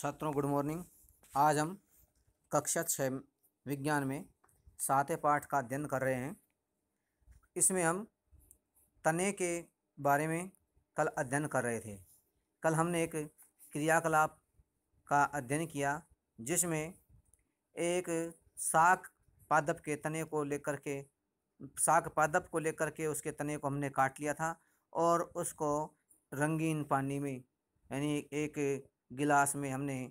छात्रों good morning आज हम कक्षा छः विज्ञान में सातवें पाठ का अध्ययन कर रहे हैं इसमें हम तने के बारे में कल अध्ययन कर रहे थे कल हमने एक क्रियाकलाप का अध्ययन किया जिसमें एक साग पादप के तने को लेकर के साग पादप को लेकर के उसके तने को हमने काट लिया था और उसको रंगीन पानी में यानी एक गिलास में हमने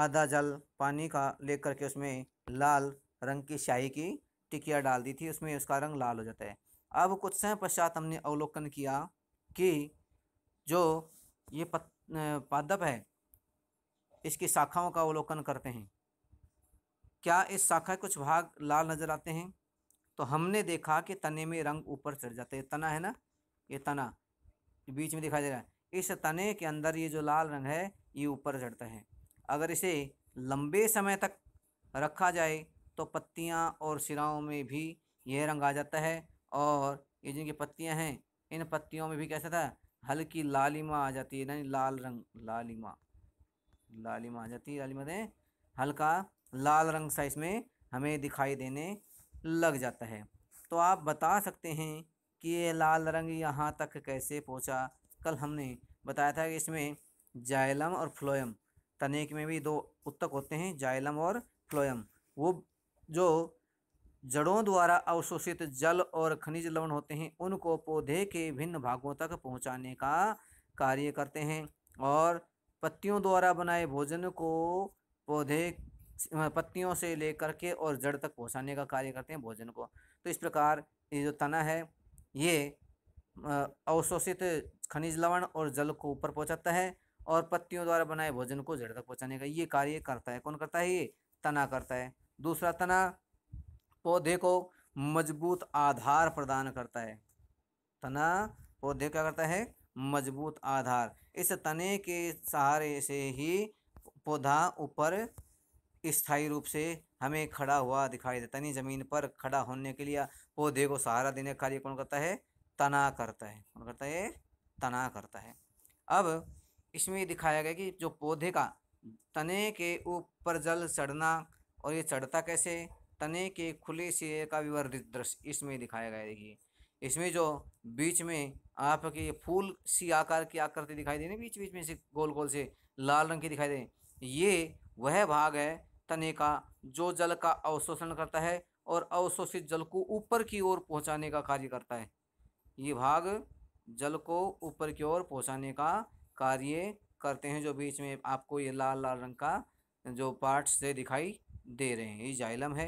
आधा जल पानी का लेकर के उसमें लाल रंग की शाही की टिकिया डाल दी थी उसमें उसका रंग लाल हो जाता है अब कुछ समय पश्चात हमने अवलोकन किया कि जो ये पत, पादप है इसकी शाखाओं का अवलोकन करते हैं क्या इस शाखा कुछ भाग लाल नज़र आते हैं तो हमने देखा कि तने में रंग ऊपर चढ़ जाते हैं तना है ना ये तना बीच में दिखाई दे रहा है इस तने के अंदर ये जो लाल रंग है ये ऊपर चढ़ता है अगर इसे लंबे समय तक रखा जाए तो पत्तियाँ और सिराओं में भी यह रंग आ जाता है और ये जिनकी पत्तियाँ हैं इन पत्तियों में भी कैसा था हल्की लालिमा आ जाती है यानी लाल रंग लालिमा लालिमा आ जाती है लालिमा दें हल्का लाल रंग सा इसमें हमें दिखाई देने लग जाता है तो आप बता सकते हैं कि ये लाल रंग यहाँ तक कैसे पहुँचा कल हमने बताया था कि इसमें जाइलम और फ्लोयम तनेक में भी दो उत्तक होते हैं जाइलम और फ्लोयम वो जो जड़ों द्वारा अवशोषित जल और खनिज लवण होते हैं उनको पौधे के भिन्न भागों तक पहुंचाने का कार्य करते हैं और पत्तियों द्वारा बनाए भोजन को पौधे पत्तियों से लेकर के और जड़ तक पहुंचाने का कार्य करते हैं भोजन को तो इस प्रकार ये जो तना है ये अवशोषित खनिज लवण और जल को ऊपर पहुँचाता है और पत्तियों द्वारा बनाए भोजन को जड़ तक पहुँचाने का ये कार्य करता है कौन करता है ये तना करता है दूसरा तना पौधे को मजबूत आधार प्रदान करता है तना पौधे क्या करता है मजबूत आधार इस तने के सहारे से ही पौधा ऊपर स्थायी रूप से हमें खड़ा हुआ दिखाई देता नहीं जमीन पर खड़ा होने के लिए पौधे को सहारा देने का कार्य कौन करता है तना करता है कौन करता है तना करता है अब इसमें ये दिखाया गया कि जो पौधे का तने के ऊपर जल चढ़ना और ये चढ़ता कैसे तने के खुले सिरे का विवर्धित दृश्य इसमें दिखाया गया देखिए इसमें जो बीच में आपके फूल सी आकार की आकृति दिखाई देने बीच बीच में से गोल गोल से लाल रंग की दिखाई दे ये वह भाग है तने का जो जल का अवशोषण करता है और अवशोषित जल को ऊपर की ओर पहुंचाने का कार्य करता है ये भाग जल को ऊपर की ओर पहुंचाने का कार्य करते हैं जो बीच में आपको ये लाल लाल रंग का जो पार्ट्स से दिखाई दे रहे हैं ये जाइलम है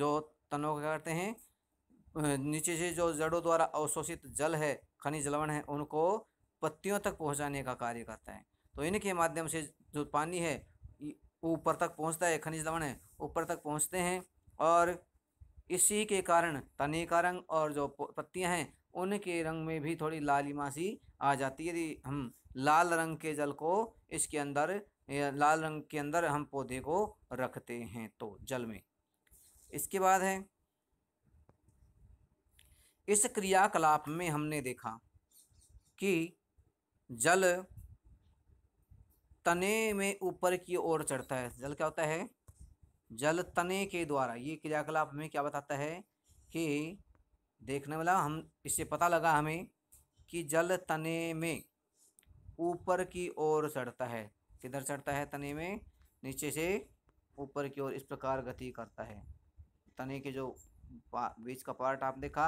जो तनों क्या करते हैं नीचे से जो जड़ों द्वारा अवशोषित जल है खनिज लवण है उनको पत्तियों तक पहुंचाने का कार्य करता है तो इनके माध्यम से जो पानी है ऊपर तक पहुंचता है खनिज लवण है ऊपर तक पहुंचते हैं और इसी के कारण तने का रंग और जो पत्तियां हैं उनके रंग में भी थोड़ी लाली मासी आ जाती है यदि हम लाल रंग के जल को इसके अंदर लाल रंग के अंदर हम पौधे को रखते हैं तो जल में इसके बाद है इस क्रियाकलाप में हमने देखा कि जल तने में ऊपर की ओर चढ़ता है जल क्या होता है जल तने के द्वारा ये क्रियाकलाप हमें क्या बताता है कि देखने वाला हम इससे पता लगा हमें कि जल तने में ऊपर की ओर चढ़ता है किधर चढ़ता है तने में नीचे से ऊपर की ओर इस प्रकार गति करता है तने के जो बीच का पार्ट आप देखा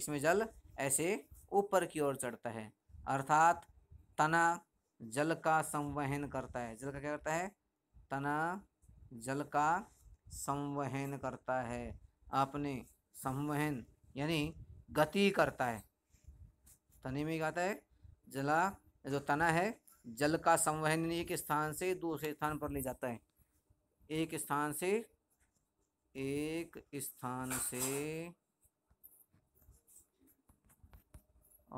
इसमें जल ऐसे ऊपर की ओर चढ़ता है अर्थात तना जल का संवहन करता है जल का क्या करता है तना जल का संवहन करता है अपने संवहन यानी गति करता है तने में क्या आता है जला जो तना है जल का संवहन एक स्थान से दूसरे स्थान पर ले जाता है एक स्थान से एक स्थान से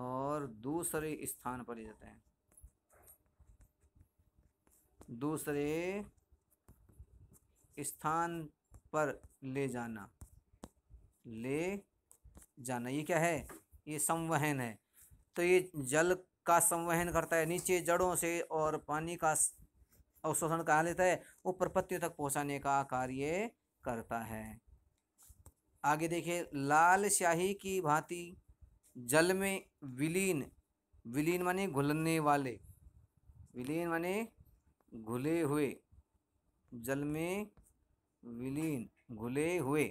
और दूसरे स्थान पर ले जाता है दूसरे स्थान पर ले जाना ले जाना ये क्या है ये संवहन है तो ये जल का संवहन करता है नीचे जड़ों से और पानी का अवशोषण कहा लेता है ऊपर पत्तियों तक पहुंचाने का कार्य करता है आगे देखिए लाल स्याही की भांति जल में विलीन विलीन माने घुलने वाले विलीन माने घुले हुए जल में विलीन घुले हुए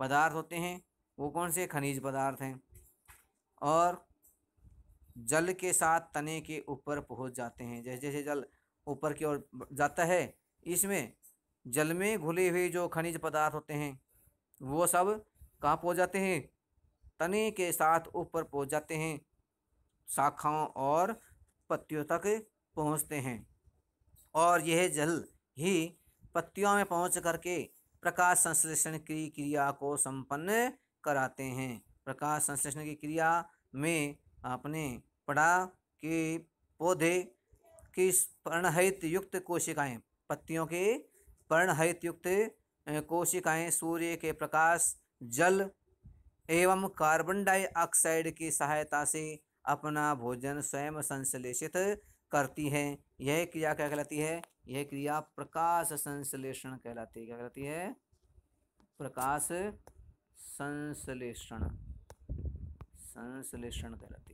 पदार्थ होते हैं वो कौन से खनिज पदार्थ हैं और जल के साथ तने के ऊपर पहुंच जाते हैं जैसे जैसे जल ऊपर की ओर जाता है इसमें जल में घुले हुए जो खनिज पदार्थ होते हैं वो सब कहाँ पहुँच जाते हैं तने के साथ ऊपर पहुँच जाते हैं शाखाओं और पत्तियों तक पहुँचते हैं और यह जल ही पत्तियों में पहुँच करके प्रकाश संश्लेषण की क्रिया को संपन्न कराते हैं प्रकाश संश्लेषण की क्रिया में आपने पढ़ा कि पौधे की पर्णहित युक्त कोशिकाएं पत्तियों के पर्णहित युक्त कोशिकाएं सूर्य के प्रकाश जल एवं कार्बन डाइऑक्साइड की सहायता से अपना भोजन स्वयं संश्लेषित करती हैं यह क्रिया क्या कहलाती है यह क्रिया प्रकाश संश्लेषण कहलाती है क्या कहलाती है प्रकाश संश्लेषण संश्लेषण कहलाती है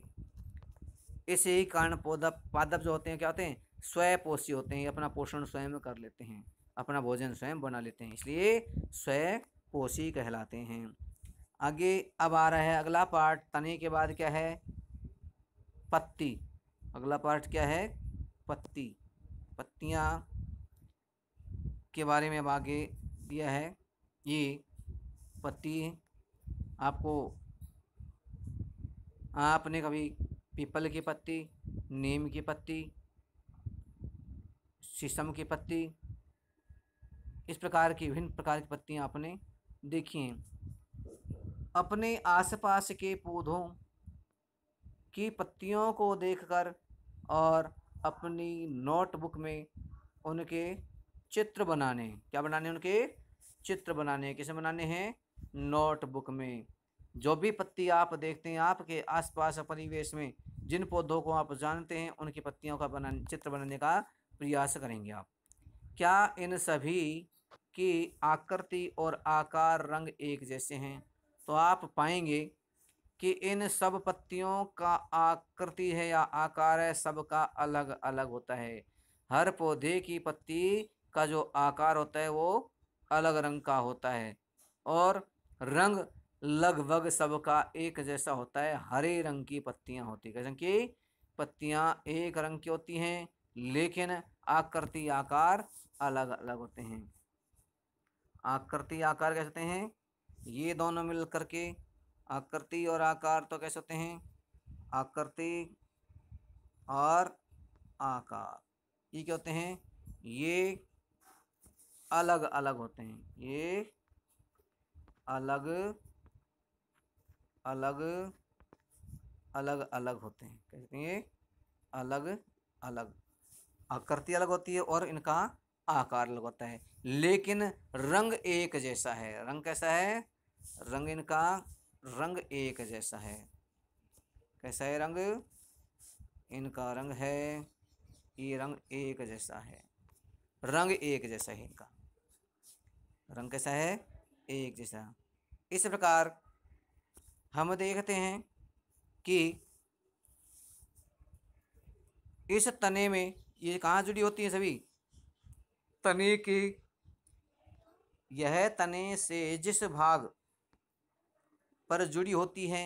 इसी कारण पौधा पादप जो होते हैं क्या होते हैं पोषी होते हैं अपना पोषण स्वयं कर लेते हैं अपना भोजन स्वयं बना लेते हैं इसलिए पोषी कहलाते हैं आगे अब आ रहा है अगला पार्ट तने के बाद क्या है पत्ती अगला पार्ट क्या है पत्ती पत्तियाँ के बारे में अब आगे दिया है ये पत्ती आपको आपने कभी पीपल की पत्ती नीम की पत्ती शीशम की पत्ती इस प्रकार की विभिन्न प्रकार की पत्तियां आपने देखी हैं अपने आसपास के पौधों की पत्तियों को देखकर और अपनी नोटबुक में उनके चित्र बनाने क्या बनाने उनके चित्र बनाने किसे बनाने हैं नोटबुक में जो भी पत्ती आप देखते हैं आपके आसपास परिवेश में जिन पौधों को आप जानते हैं उनकी पत्तियों का बना चित्र बनाने का प्रयास करेंगे आप क्या इन सभी की आकृति और आकार रंग एक जैसे हैं तो आप पाएंगे कि इन सब पत्तियों का आकृति है या आकार है सबका अलग अलग होता है हर पौधे की पत्ती का जो आकार होता है वो अलग रंग का होता है और रंग लगभग सबका एक जैसा होता है हरे रंग की पत्तियां होती है कि पत्तियां एक रंग की होती हैं लेकिन आकृति आकार अलग अलग होते हैं आकृति आकार कैसे होते हैं ये दोनों मिल करके आकृति और आकार तो कैसे होते हैं आकृति और आकार ये क्या होते हैं ये अलग अलग होते हैं ये अलग अलग अलग अलग होते हैं कहते हैं ये अलग अलग आकृति अलग होती है और इनका आकार अलग होता है लेकिन रंग एक जैसा है रंग कैसा है रंग इनका रंग एक जैसा है कैसा है रंग इनका रंग है ये रंग एक जैसा है रंग एक जैसा है इनका रंग कैसा है एक जैसा इस प्रकार हम देखते हैं कि इस तने में ये कहाँ जुड़ी होती हैं सभी तने की यह तने से जिस भाग पर जुड़ी होती है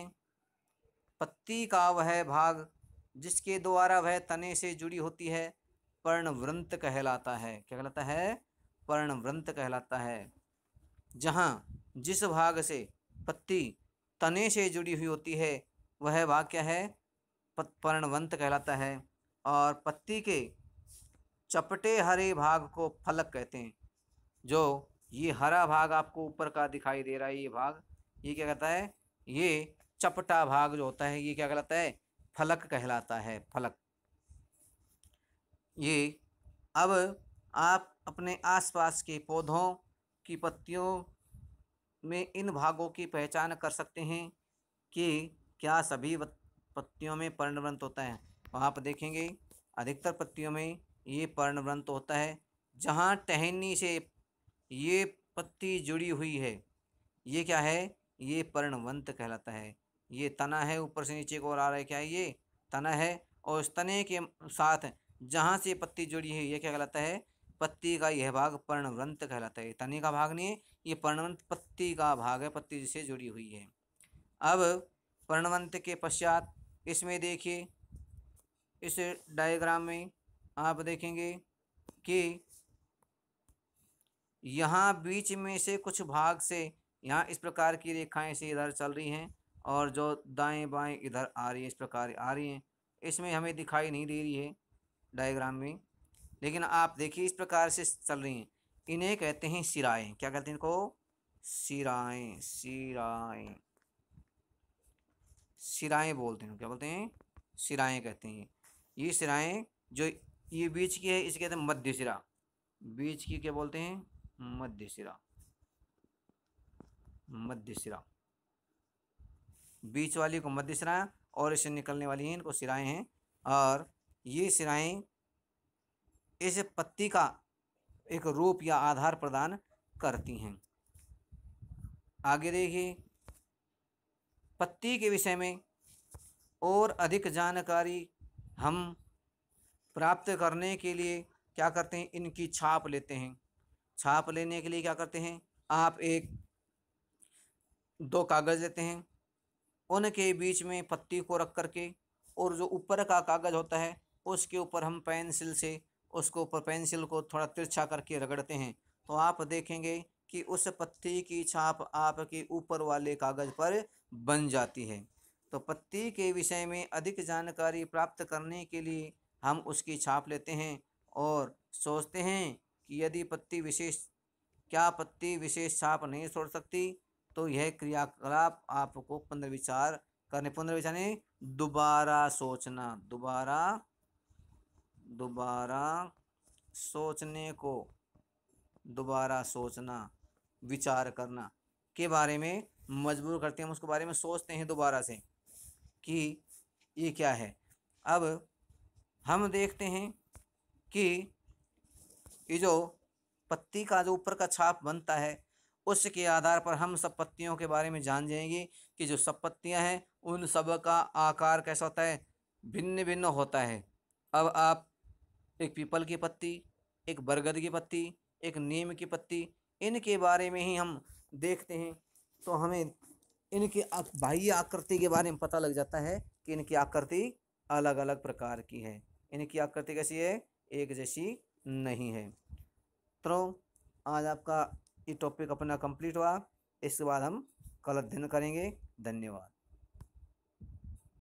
पत्ती का वह भाग जिसके द्वारा वह तने से जुड़ी होती है पर्णव्रंत कहलाता है क्या कहलाता है पर्णव्रंत कहलाता है जहाँ जिस भाग से पत्ती तने से जुड़ी हुई होती है वह भाग क्या है पर्णवंत कहलाता है और पत्ती के चपटे हरे भाग को फलक कहते हैं जो ये हरा भाग आपको ऊपर का दिखाई दे रहा है ये भाग ये क्या कहता है ये चपटा भाग जो होता है ये क्या कहलाता है फलक कहलाता है फलक ये अब आप अपने आसपास के पौधों की पत्तियों में इन भागों की पहचान कर सकते हैं कि क्या सभी पत्तियों में पर्णव्रंत होता है वहाँ पर देखेंगे अधिकतर पत्तियों में ये पर्णव्रंत होता है जहाँ टहनी से ये पत्ती जुड़ी हुई है ये क्या है ये पर्णवंत कहलाता है ये तना है ऊपर से नीचे को आ रहा है क्या है ये तना है और इस तने के साथ जहाँ से पत्ती जुड़ी है ये क्या कहलाता है पत्ती का यह भाग पर्णव्रंत कहलाता है तने का भाग नहीं है ये पर्णवंत पत्ती का भाग है पत्ती जिससे जुड़ी हुई है अब पर्णवंत के पश्चात इसमें देखिए इस डायग्राम में आप देखेंगे कि यहाँ बीच में से कुछ भाग से यहाँ इस प्रकार की रेखाएं से इधर चल रही हैं और जो दाएं बाएं इधर आ रही है इस प्रकार आ रही हैं इसमें हमें दिखाई नहीं दे रही है डायग्राम में लेकिन आप देखिए इस प्रकार से चल रही हैं इन्हें कहते हैं सिराए क्या कहते हैं इनको सिराए सिराए सिराए बोलते हैं क्या बोलते हैं सिराएं कहते हैं ये सिराए जो ये बीच की है इसे कहते हैं मध्य सिरा बीच की क्या बोलते हैं मध्य सिरा मध्य सिरा बीच वाली को मध्य सिराएँ और इसे निकलने वाली हैं इनको सिराए हैं और ये सिराएं इस पत्ती का एक रूप या आधार प्रदान करती हैं आगे देखिए पत्ती के विषय में और अधिक जानकारी हम प्राप्त करने के लिए क्या करते हैं इनकी छाप लेते हैं छाप लेने के लिए क्या करते हैं आप एक दो कागज़ लेते हैं उनके बीच में पत्ती को रख करके और जो ऊपर का कागज़ होता है उसके ऊपर हम पेंसिल से उसको ऊपर पेंसिल को थोड़ा तिरछा करके रगड़ते हैं तो आप देखेंगे कि उस पत्ती की छाप आपके ऊपर वाले कागज़ पर बन जाती है तो पत्ती के विषय में अधिक जानकारी प्राप्त करने के लिए हम उसकी छाप लेते हैं और सोचते हैं कि यदि पत्ती विशेष क्या पत्ती विशेष छाप नहीं छोड़ सकती तो यह क्रियाकलाप आपको पुनर्विचार करने पुनर्विचार दोबारा सोचना दोबारा दोबारा सोचने को दोबारा सोचना विचार करना के बारे में मजबूर करते हैं हम उसके बारे में सोचते हैं दोबारा से कि ये क्या है अब हम देखते हैं कि ये जो पत्ती का जो ऊपर का छाप बनता है उसके आधार पर हम सब पत्तियों के बारे में जान जाएंगे कि जो सब पत्तियाँ हैं उन सब का आकार कैसा होता है भिन्न भिन्न होता है अब आप एक पीपल की पत्ती एक बरगद की पत्ती एक नीम की पत्ती इनके बारे में ही हम देखते हैं तो हमें इनकी बाह्य आकृति के बारे में पता लग जाता है कि इनकी आकृति अलग अलग प्रकार की है इनकी आकृति कैसी है एक जैसी नहीं है तो आज आपका ये टॉपिक अपना कंप्लीट हुआ इसके बाद हम कल अध्ययन करेंगे धन्यवाद